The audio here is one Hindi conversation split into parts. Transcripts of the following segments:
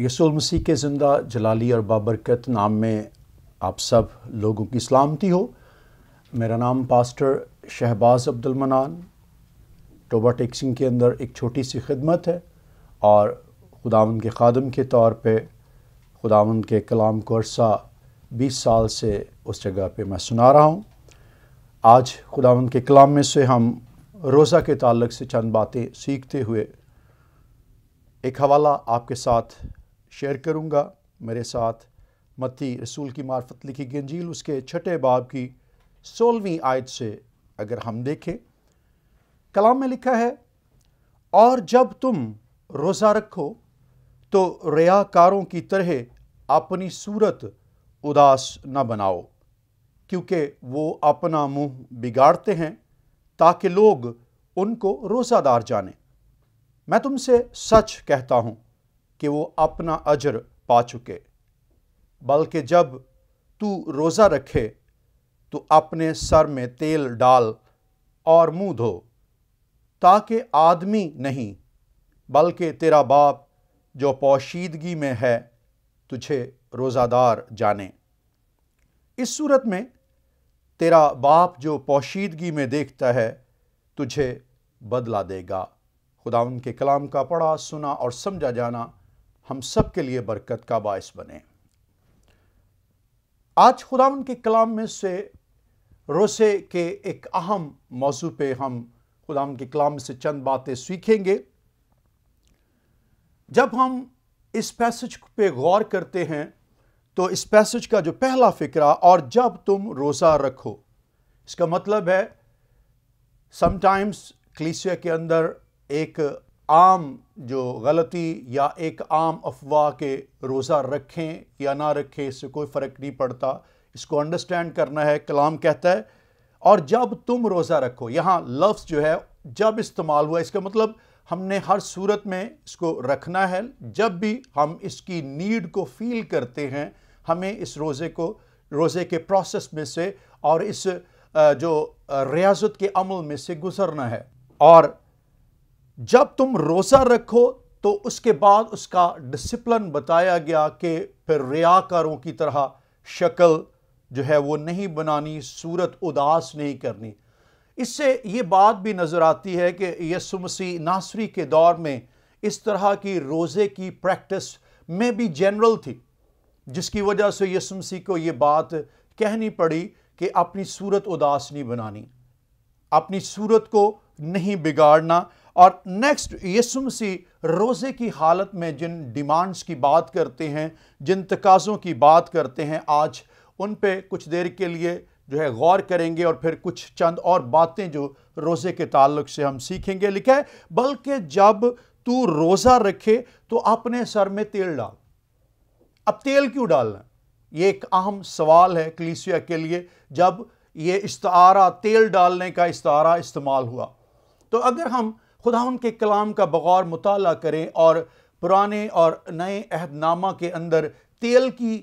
यसूल मसीह के ज़िंदा जलाली और बाबरकत नाम में आप सब लोगों की सलामती हो मेरा नाम पास्टर शहबाज अब्दुल मनान टोबा टेक्सिंग के अंदर एक छोटी सी खिदमत है और खुदावन के खादम के तौर पे खुदावन के कलाम को अरसा बीस साल से उस जगह पे मैं सुना रहा हूँ आज खुदावन के कलाम में से हम रोज़ा के ताल्लुक से चंद बातें सीखते हुए एक हवाला आपके साथ शेयर करूँगा मेरे साथ मती रसूल की मार्फत लिखी गंजील उसके छठे बाब की सोलहवीं आयत से अगर हम देखें कलाम में लिखा है और जब तुम रोज़ा रखो तो रियाकारों की तरह अपनी सूरत उदास न बनाओ क्योंकि वो अपना मुंह बिगाड़ते हैं ताकि लोग उनको रोज़ादार जाने मैं तुमसे सच कहता हूँ कि वो अपना अजर पा चुके बल्कि जब तू रोज़ा रखे तो अपने सर में तेल डाल और मुंह धो ताकि आदमी नहीं बल्कि तेरा बाप जो पोशीदगी में है तुझे रोज़ादार जाने इस सूरत में तेरा बाप जो पोशीदगी में देखता है तुझे बदला देगा खुदा उनके कलाम का पढ़ा सुना और समझा जाना हम सब के लिए बरकत का बायस बने आज खुदा के कलाम में से रोसे के एक अहम मौजू पे हम खुदा के कलाम से चंद बातें सीखेंगे जब हम इस पैसेज पे गौर करते हैं तो इस पैसेज का जो पहला फिक्रा और जब तुम रोज़ा रखो इसका मतलब है समटाइम्स क्लीसिया के अंदर एक आम जो गलती या एक आम अफवाह के रोज़ा रखें या ना रखें इससे कोई फ़र्क नहीं पड़ता इसको अंडरस्टैंड करना है कलाम कहता है और जब तुम रोज़ा रखो यहाँ लफ्ज़ जो है जब इस्तेमाल हुआ इसका मतलब हमने हर सूरत में इसको रखना है जब भी हम इसकी नीड को फील करते हैं हमें इस रोज़े को रोज़े के प्रोसेस में से और इस जो रियाजत के अमल में से गुज़रना है और जब तुम रोज़ा रखो तो उसके बाद उसका डिसिप्लिन बताया गया कि फिर रियाकारों की तरह शक्ल जो है वो नहीं बनानी सूरत उदास नहीं करनी इससे ये बात भी नज़र आती है कि यसु मसीह नासरी के दौर में इस तरह की रोज़े की प्रैक्टिस में भी जनरल थी जिसकी वजह से यसु मसीह को ये बात कहनी पड़ी कि अपनी सूरत उदास नहीं बनानी अपनी सूरत को नहीं बिगाड़ना और नेक्स्ट यसु मसीह रोज़े की हालत में जिन डिमांड्स की बात करते हैं जिन तकाज़ों की बात करते हैं आज उन पे कुछ देर के लिए जो है गौर करेंगे और फिर कुछ चंद और बातें जो रोज़े के ताल्लुक से हम सीखेंगे लिखा है बल्कि जब तू रोज़ा रखे तो अपने सर में तेल डाल अब तेल क्यों डालना ये एक अहम सवाल है क्लीसिया के लिए जब ये इस्तारा तेल डालने का इस्तारा इस्तेमाल हुआ तो अगर हम खुदा उनके कलाम का बगौर मुताल करें और पुराने और नए अहदनामा के अंदर तेल की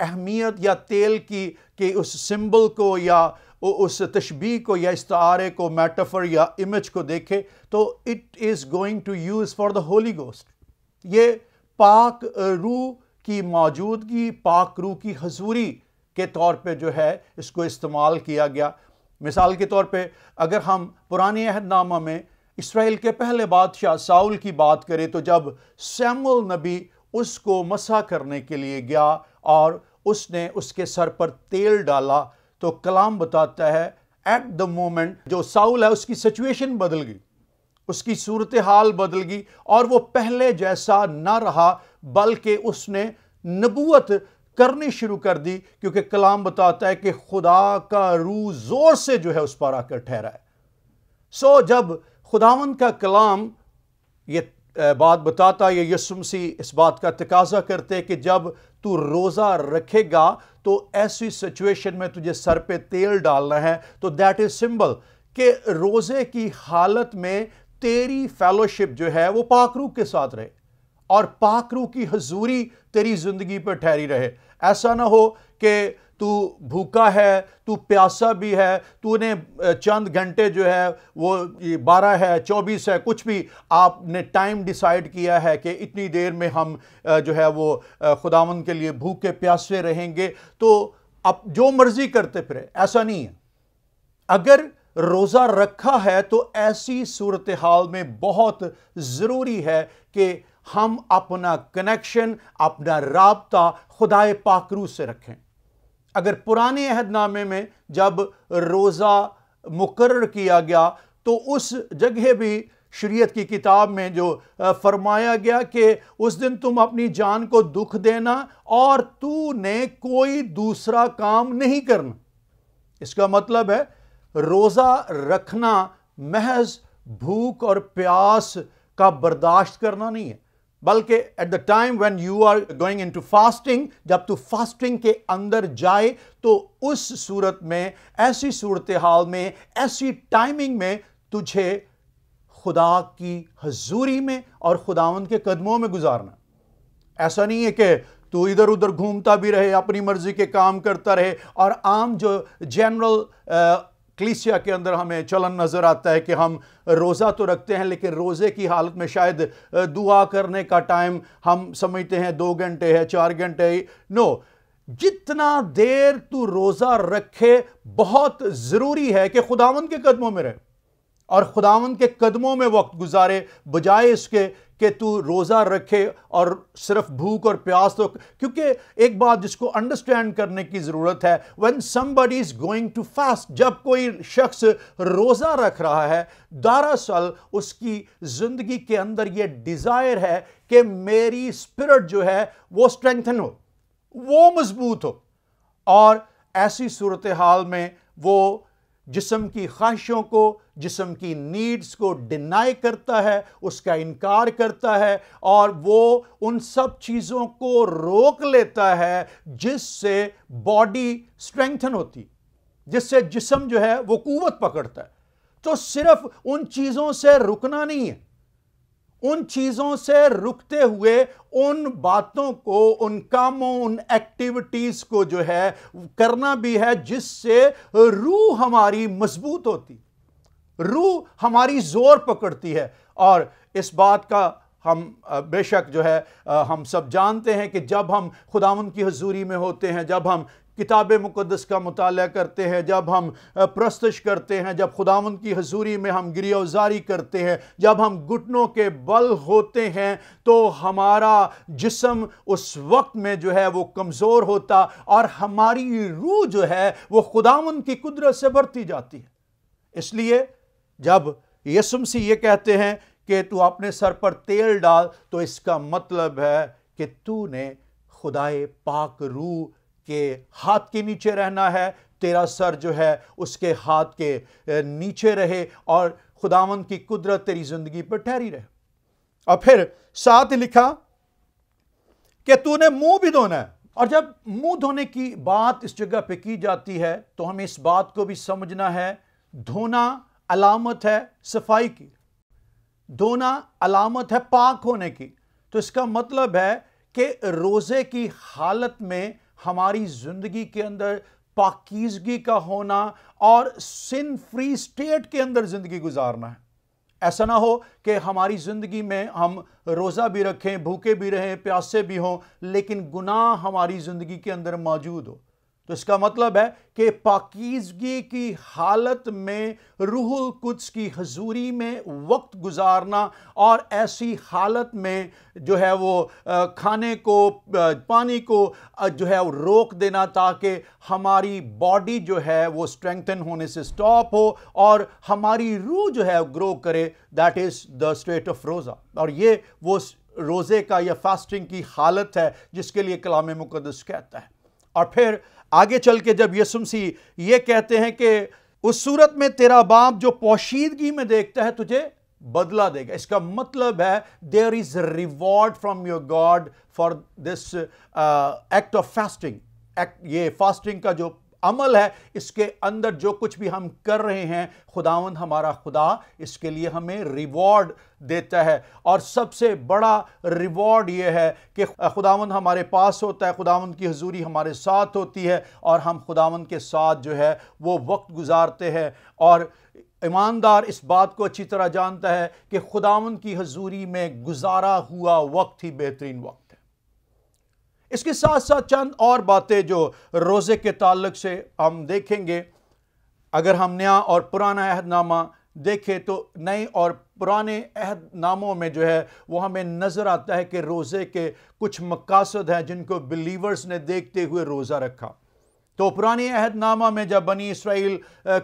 अहमियत या तेल की के उस सिंबल को या उस तशबी को या इसतारे को मेटाफर या इमेज को देखे तो it is going to use for the holy ghost ये पाक रूह की मौजूदगी पाक रूह की हजूरी के तौर पे जो है इसको इस्तेमाल किया गया मिसाल के तौर पे अगर हम पुराने अहदनामा में इसराइल के पहले बादशाह साउल की बात करें तो जब सैमुअल नबी उसको मसा करने के लिए गया और उसने उसके सर पर तेल डाला तो कलाम बताता है एट द मोमेंट जो साउल है उसकी सिचुएशन बदल गई उसकी सूरत हाल बदल गई और वो पहले जैसा ना रहा बल्कि उसने नबूत करनी शुरू कर दी क्योंकि कलाम बताता है कि खुदा का रू ज़ोर से जो है उस पर आकर ठहरा है सो जब खुदावन का कलाम ये बात बताता या यसुम सी इस बात का तकाजा करते कि जब तू रोज़ा रखेगा तो ऐसी सिचुएशन में तुझे सर पे तेल डालना है तो दैट इज़ सिंबल कि रोज़े की हालत में तेरी फेलोशिप जो है वो पाकरू के साथ रहे और पाकरू की हजूरी तेरी ज़िंदगी पर ठहरी रहे ऐसा ना हो कि तू भूखा है तू प्यासा भी है तूने चंद घंटे जो है वो बारह है चौबीस है कुछ भी आपने टाइम डिसाइड किया है कि इतनी देर में हम जो है वो खुदावन के लिए भूखे प्यासे रहेंगे तो आप जो मर्ज़ी करते फिर ऐसा नहीं है अगर रोज़ा रखा है तो ऐसी सूरत हाल में बहुत ज़रूरी है कि हम अपना कनेक्शन अपना रबता खुदाए पाकरू से रखें अगर पुराने अहदनामे में जब रोज़ा मुकर किया गया तो उस जगह भी शरीयत की किताब में जो फरमाया गया कि उस दिन तुम अपनी जान को दुख देना और तू ने कोई दूसरा काम नहीं करना इसका मतलब है रोज़ा रखना महज भूख और प्यास का बर्दाश्त करना नहीं है बल्कि at the time when you are going into fasting जब तू फास्टिंग के अंदर जाए तो उस सूरत में ऐसी सूरत हाल में ऐसी टाइमिंग में तुझे खुदा की हजूरी में और खुदावंद के कदमों में गुजारना ऐसा नहीं है कि तू इधर उधर घूमता भी रहे अपनी मर्ज़ी के काम करता रहे और आम जो जनरल क्लीसिया के अंदर हमें चलन नज़र आता है कि हम रोज़ा तो रखते हैं लेकिन रोज़े की हालत में शायद दुआ करने का टाइम हम समझते हैं दो घंटे है चार घंटे नो जितना देर तू रोज़ा रखे बहुत ज़रूरी है कि खुदावन के कदमों में रहे और खुदावन के कदमों में वक्त गुजारे बजाय इसके कि तू रोज़ा रखे और सिर्फ भूख और प्यास तो क्योंकि एक बात जिसको अंडरस्टैंड करने की ज़रूरत है when somebody is going to fast जब कोई शख्स रोज़ा रख रहा है दरअसल उसकी ज़िंदगी के अंदर ये डिज़ायर है कि मेरी स्पिरिट जो है वो स्ट्रेंथन हो वो मज़बूत हो और ऐसी सूरत हाल में वो जिसम की ख्वाहिशों को जिसम की नीड्स को डिनाई करता है उसका इनकार करता है और वो उन सब चीज़ों को रोक लेता है जिससे बॉडी स्ट्रेंथन होती जिससे जिसम जो है वो कुवत पकड़ता है तो सिर्फ उन चीज़ों से रुकना नहीं है उन चीज़ों से रुकते हुए उन बातों को उन कामों उन एक्टिविटीज़ को जो है करना भी है जिससे रूह हमारी मजबूत होती रूह हमारी ज़ोर पकड़ती है और इस बात का हम बेशक जो है हम सब जानते हैं कि जब हम खुदा की हजूरी में होते हैं जब हम किताब मुक़दस का मताल करते हैं जब हम प्रस्तश करते हैं जब खुदा की हजूरी में हम गिरियाजारी करते हैं जब हम घुटनों के बल होते हैं तो हमारा जिसम उस वक्त में जो है वो कमज़ोर होता और हमारी रूह जो है वो खुदा की कुदरत से बढ़ती जाती है इसलिए जब यसुम से ये कहते हैं कि तू अपने सर पर तेल डाल तो इसका मतलब है कि तू ने खुदाए पाक रूह के हाथ के नीचे रहना है तेरा सर जो है उसके हाथ के नीचे रहे और खुदावन की कुदरत तेरी ज़िंदगी पर ठहरी रहे और फिर साथ लिखा कि तूने मुंह भी धोना है और जब मुंह धोने की बात इस जगह पे की जाती है तो हमें इस बात को भी समझना है धोना अलामत है सफाई की धोना अलामत है पाक होने की तो इसका मतलब है कि रोज़े की हालत में हमारी ज़िंदगी के अंदर पाकिजगी का होना और सिन फ्री स्टेट के अंदर ज़िंदगी गुजारना है ऐसा ना हो कि हमारी ज़िंदगी में हम रोज़ा भी रखें भूखे भी रहें प्यासे भी हों लेकिन गुनाह हमारी ज़िंदगी के अंदर मौजूद हो तो इसका मतलब है कि पाकिजगी की हालत में रूहुल कुछ की हजूरी में वक्त गुजारना और ऐसी हालत में जो है वो खाने को पानी को जो है रोक देना ताकि हमारी बॉडी जो है वो स्ट्रेंथन होने से स्टॉप हो और हमारी रूह जो है ग्रो करे that is the state of रोज़ा और ये वो रोज़े का या फास्टिंग की हालत है जिसके लिए कलाम मुकदस कहता है और फिर आगे चल के जब यसुमसी ये कहते हैं कि उस सूरत में तेरा बाप जो पोशीदगी में देखता है तुझे बदला देगा इसका मतलब है there is reward from your god for this act of fasting act ये फास्टिंग का जो अमल है इसके अंदर जो कुछ भी हम कर रहे हैं खुदावन हमारा खुदा इसके लिए हमें रिवॉर्ड देता है और सबसे बड़ा रिवॉर्ड यह है कि खुदावन हमारे पास होता है खुदावन की हजूरी हमारे साथ होती है और हम खुदावन के साथ जो है वो वक्त गुजारते हैं और ईमानदार इस बात को अच्छी तरह जानता है कि खुदावन की हजूरी में गुजारा हुआ वक्त ही बेहतरीन वक्त इसके साथ साथ चंद और बातें जो रोज़े के ताल्लक से हम देखेंगे अगर हम नया और पुराना अहदनामा देखें तो नए और पुराने अहदनामों में जो है वो हमें नज़र आता है कि रोज़े के कुछ मकासद हैं जिनको बिलीवर्स ने देखते हुए रोज़ा रखा तो पुराने अहदनामा में जब बनी इसराइल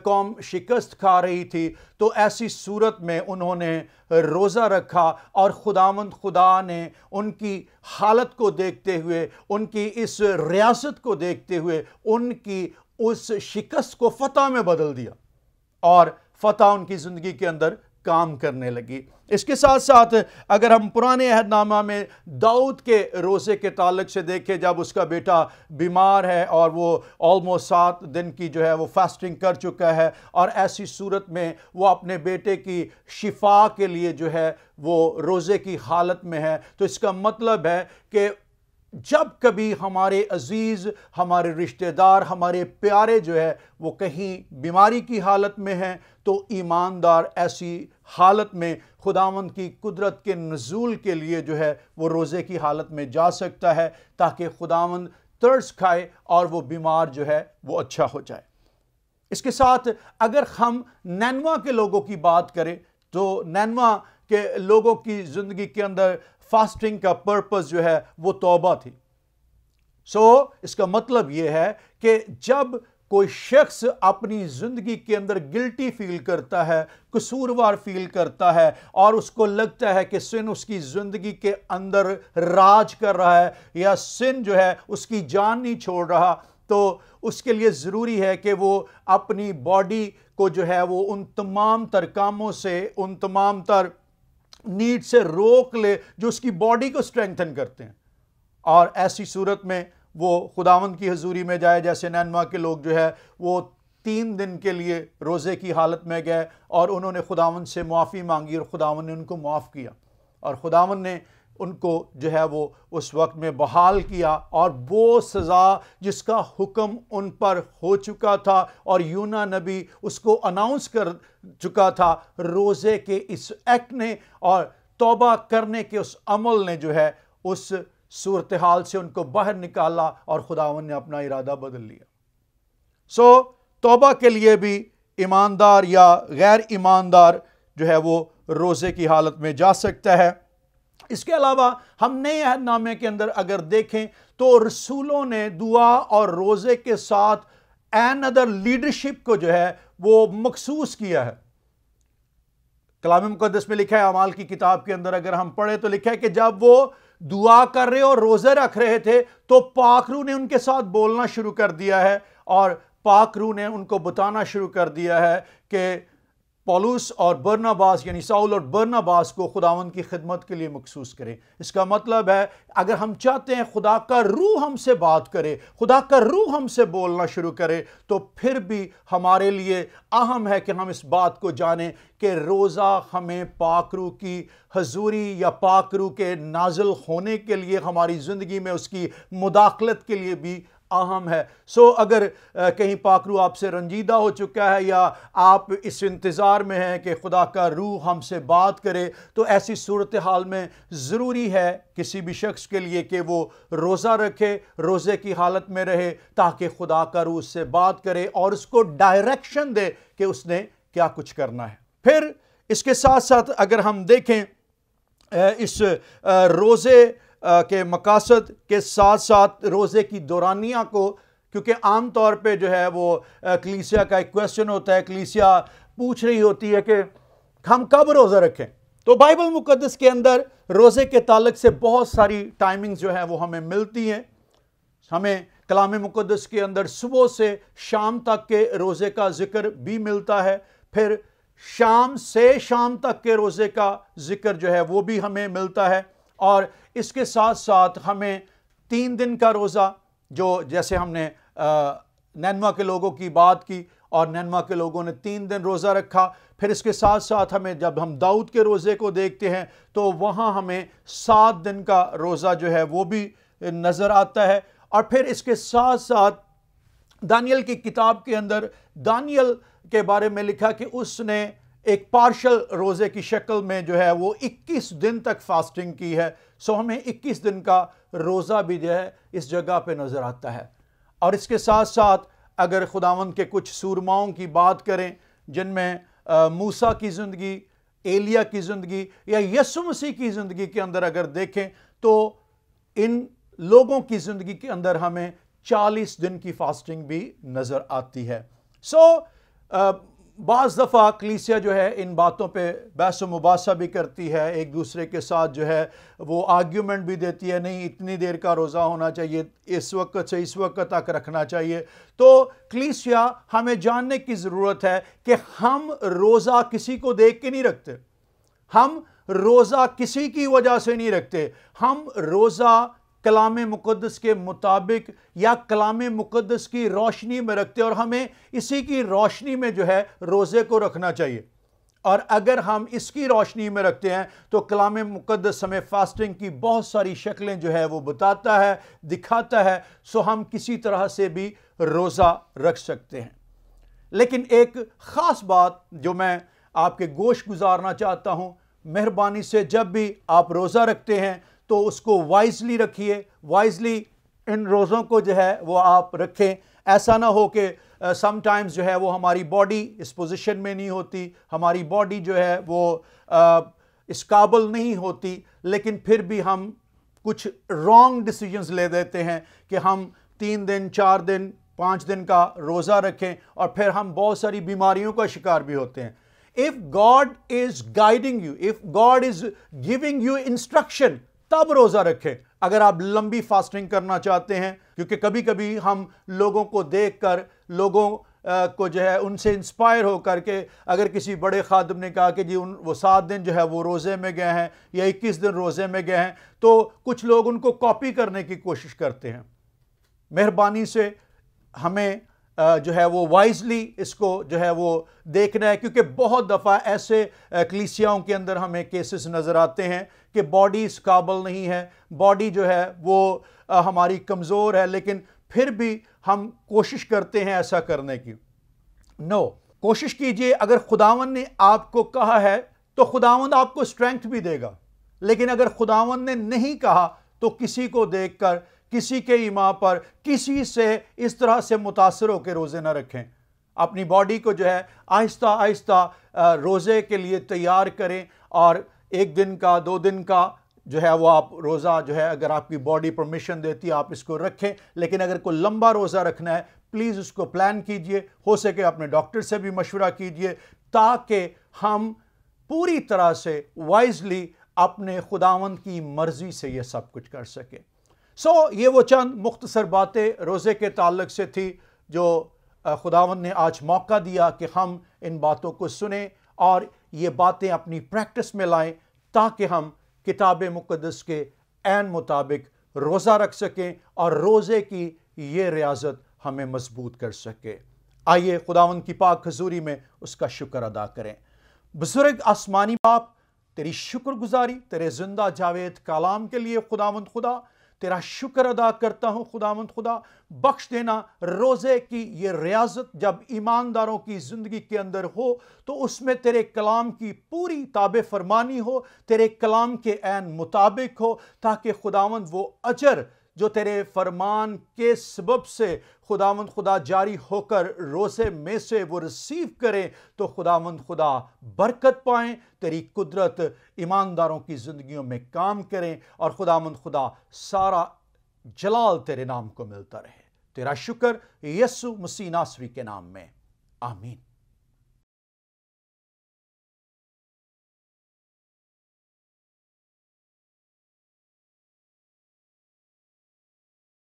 कौम शिकस्त खा रही थी तो ऐसी सूरत में उन्होंने रोज़ा रखा और खुदावंद खुदा ने उनकी हालत को देखते हुए उनकी इस रियासत को देखते हुए उनकी उस शिकस्त को फतह में बदल दिया और फतह उनकी ज़िंदगी के अंदर काम करने लगी इसके साथ साथ अगर हम पुराने अहदनामा में दाऊद के रोज़े के तालक से देखें जब उसका बेटा बीमार है और वो ऑलमोस्ट सात दिन की जो है वो फास्टिंग कर चुका है और ऐसी सूरत में वो अपने बेटे की शिफा के लिए जो है वो रोज़े की हालत में है तो इसका मतलब है कि जब कभी हमारे अजीज़ हमारे रिश्तेदार हमारे प्यारे जो है वो कहीं बीमारी की हालत में हैं तो ईमानदार ऐसी हालत में खुदावंद की कुदरत के नजूल के लिए जो है वो रोज़े की हालत में जा सकता है ताकि खुदावंद तर्स खाए और वो बीमार जो है वो अच्छा हो जाए इसके साथ अगर हम नैनवा के लोगों की बात करें तो नैनवा के लोगों की ज़िंदगी के अंदर फास्टिंग का पर्पस जो है वो तौबा थी सो so, इसका मतलब ये है कि जब कोई शख्स अपनी ज़िंदगी के अंदर गिल्टी फील करता है कसूरवार फील करता है और उसको लगता है कि सिन उसकी ज़िंदगी के अंदर राज कर रहा है या सिन जो है उसकी जान नहीं छोड़ रहा तो उसके लिए ज़रूरी है कि वो अपनी बॉडी को जो है वो उन तमाम तर कामों से उन तमाम तर नीड से रोक ले जो उसकी बॉडी को स्ट्रेंथन करते हैं और ऐसी सूरत में वो खुदावंद की हजूरी में जाए जैसे नैनवा के लोग जो है वो तीन दिन के लिए रोज़े की हालत में गए और उन्होंने खुदावन से मुआफ़ी मांगी और खुदावन ने उनको माफ़ किया और खुदावन ने उनको जो है वो उस वक्त में बहाल किया और वो सज़ा जिसका हुक्म उन पर हो चुका था और यूना नबी उसको अनाउंस कर चुका था रोज़े के इस एक्ट ने और तोबा करने के उस अमल ने जो है उस सूरत हाल से उनको बाहर निकाला और खुदावन ने अपना इरादा बदल लिया सो so, तोबा के लिए भी ईमानदार या गैर ईमानदार जो है वो रोज़े की हालत में जा सकता है इसके अलावा हम नए अहदनामे के अंदर अगर देखें तो रसूलों ने दुआ और रोज़े के साथ एन अदर लीडरशिप को जो है वो मखसूस किया है कलाम मुकदस में लिखा है अमाल की किताब के अंदर अगर हम पढ़े तो लिखा है कि जब वो दुआ कर रहे और रोज़े रख रहे थे तो पाखरू ने उनके साथ बोलना शुरू कर दिया है और पाखरू ने उनको बताना शुरू कर दिया है कि पॉलूस और बर्नाबास यानी साउल और बर्नाबास को खुदावन की खिदमत के लिए मखसूस करें इसका मतलब है अगर हम चाहते हैं खुदा का रूह हमसे बात करे खुदा का रूह हमसे बोलना शुरू करे तो फिर भी हमारे लिए अहम है कि हम इस बात को जानें कि रोज़ा हमें पाकरू की हजूरी या पाकरू के नाजल होने के लिए हमारी ज़िंदगी में उसकी मुदाखलत के लिए भी अहम है सो अगर कहीं पाकरू आपसे रंजीदा हो चुका है या आप इस इंतज़ार में हैं कि खुदा का रूह हमसे बात करे तो ऐसी सूरत हाल में ज़रूरी है किसी भी शख्स के लिए कि वो रोज़ा रखे रोज़े की हालत में रहे ताकि खुदा का रूह उससे बात करे और उसको डायरेक्शन दे कि उसने क्या कुछ करना है फिर इसके साथ साथ अगर हम देखें इस रोज़े के मकासद के साथ साथ रोज़े की दौरानिया को क्योंकि आम तौर पे जो है वो कलीसिया का एक क्वेश्चन होता है कलीसिया पूछ रही होती है कि हम कब रोज़ा रखें तो बाइबल मुकदस के अंदर रोज़े के तलक से बहुत सारी टाइमिंग्स जो है वो हमें मिलती हैं हमें कलाम मुकदस के अंदर सुबह से शाम तक के रोज़े का ज़िक्र भी मिलता है फिर शाम से शाम तक के रोज़े का ज़िक्र जो है वो भी हमें मिलता है और इसके साथ साथ हमें तीन दिन का रोज़ा जो जैसे हमने नैनवा के लोगों की बात की और नैनवा के लोगों ने तीन दिन रोज़ा रखा फिर इसके साथ साथ हमें जब हम दाऊद के रोज़े को देखते हैं तो वहाँ हमें सात दिन का रोज़ा जो है वो भी नज़र आता है और फिर इसके साथ साथ दानियल की किताब के अंदर दानियल के बारे में लिखा कि उसने एक पार्शल रोज़े की शक्ल में जो है वो 21 दिन तक फास्टिंग की है सो हमें 21 दिन का रोज़ा भी जो है इस जगह पे नज़र आता है और इसके साथ साथ अगर खुदावंद के कुछ सूरमाओं की बात करें जिनमें मूसा की ज़िंदगी एलिया की ज़िंदगी या यसु मसीह की ज़िंदगी के अंदर अगर देखें तो इन लोगों की ज़िंदगी के अंदर हमें 40 दिन की फास्टिंग भी नज़र आती है सो so, बज़ दफ़ा कलीसिया जो है इन बातों पर बहस मुबासा भी करती है एक दूसरे के साथ जो है वो आर्ग्यूमेंट भी देती है नहीं इतनी देर का रोज़ा होना चाहिए इस वक्त से इस वक्त तक रखना चाहिए तो कलीसिया हमें जानने की ज़रूरत है कि हम रोज़ा किसी को देख के नहीं रखते हम रोज़ा किसी की वजह से नहीं रखते हम रोज़ा कलाम मुकदस के मुताबिक या कलाम मुकदस की रोशनी में रखते और हमें इसी की रोशनी में जो है रोज़े को रखना चाहिए और अगर हम इसकी रोशनी में रखते हैं तो कलाम मुकदस हमें फास्टिंग की बहुत सारी शक्लें जो है वो बताता है दिखाता है सो हम किसी तरह से भी रोज़ा रख सकते हैं लेकिन एक ख़ास बात जो मैं आपके गोश गुजारना चाहता हूँ मेहरबानी से जब भी आप रोज़ा रखते हैं तो उसको वाइजली रखिए वाइजली इन रोज़ों को जो है वो आप रखें ऐसा ना हो कि समटाइम्स जो है वो हमारी बॉडी इस पोजीशन में नहीं होती हमारी बॉडी जो है वो uh, इस काबल नहीं होती लेकिन फिर भी हम कुछ रॉन्ग डिसीजंस ले देते हैं कि हम तीन दिन चार दिन पाँच दिन का रोज़ा रखें और फिर हम बहुत सारी बीमारियों का शिकार भी होते हैं if God is guiding you if God is giving you instruction तब रोज़ा रखें अगर आप लंबी फास्टिंग करना चाहते हैं क्योंकि कभी कभी हम लोगों को देख कर लोगों को जो है उनसे इंस्पायर होकर के अगर किसी बड़े खादम ने कहा कि जी उन वो सात दिन जो है वो रोज़े में गए हैं या इक्कीस दिन रोज़े में गए हैं तो कुछ लोग उनको कॉपी करने की कोशिश करते हैं मेहरबानी से हमें जो है वो वाइजली इसको जो है वो देखना है क्योंकि बहुत दफ़ा ऐसे क्लिसियाओं के अंदर हमें केसेस नज़र आते हैं कि इस काबल नहीं है बॉडी जो है वो हमारी कमज़ोर है लेकिन फिर भी हम कोशिश करते हैं ऐसा करने की नो no. कोशिश कीजिए अगर खुदावन ने आपको कहा है तो खुदावन आपको स्ट्रेंथ भी देगा लेकिन अगर खुदावन ने नहीं कहा तो किसी को देखकर किसी के ईमा पर किसी से इस तरह से मुतासर होकर रोज़े ना रखें अपनी बॉडी को जो है आहिस्ता आहिस्ता रोज़े के लिए तैयार करें और एक दिन का दो दिन का जो है वो आप रोज़ा जो है अगर आपकी बॉडी परमिशन देती है आप इसको रखें लेकिन अगर कोई लंबा रोज़ा रखना है प्लीज़ उसको प्लान कीजिए हो सके अपने डॉक्टर से भी मशवरा कीजिए ताकि हम पूरी तरह से वाइजली अपने खुदावंद की मर्ज़ी से ये सब कुछ कर सकें सो ये वो चंद मुख्तसर बातें रोज़े के ताल्लक से थी जो खुदावन ने आज मौका दिया कि हम इन बातों को सुने और ये बातें अपनी प्रैक्टिस में लाएं ताकि हम किताब मुकदस के एन मुताबिक रोज़ा रख सकें और रोज़े की ये रियाजत हमें मजबूत कर सके आइए खुदावन की पाक हजूरी में उसका शुक्र अदा करें बुजुर्ग आसमानी बाप तेरी शुक्रगुजारी तेरे जिंदा जावेद कलाम के लिए खुदावंद खुदा तेरा शुक्र अदा करता हूँ मंद खुदा बख्श देना रोज़े की ये रियाजत जब ईमानदारों की ज़िंदगी के अंदर हो तो उसमें तेरे कलाम की पूरी ताब फरमानी हो तेरे कलाम के एन मुताबिक हो ताकि खुदावंद वो अजर जो तेरे फरमान के सबब से खुदावंद खुदा जारी होकर रोज़े में से वो रिसीव करें तो खुदावंद खुदा बरकत पाएं तेरी कुदरत ईमानदारों की ज़िंदगियों में काम करें और खुदावंद खुदा सारा जलाल तेरे नाम को मिलता रहे तेरा शुक्र यसु मसीनासवी के नाम में आमीन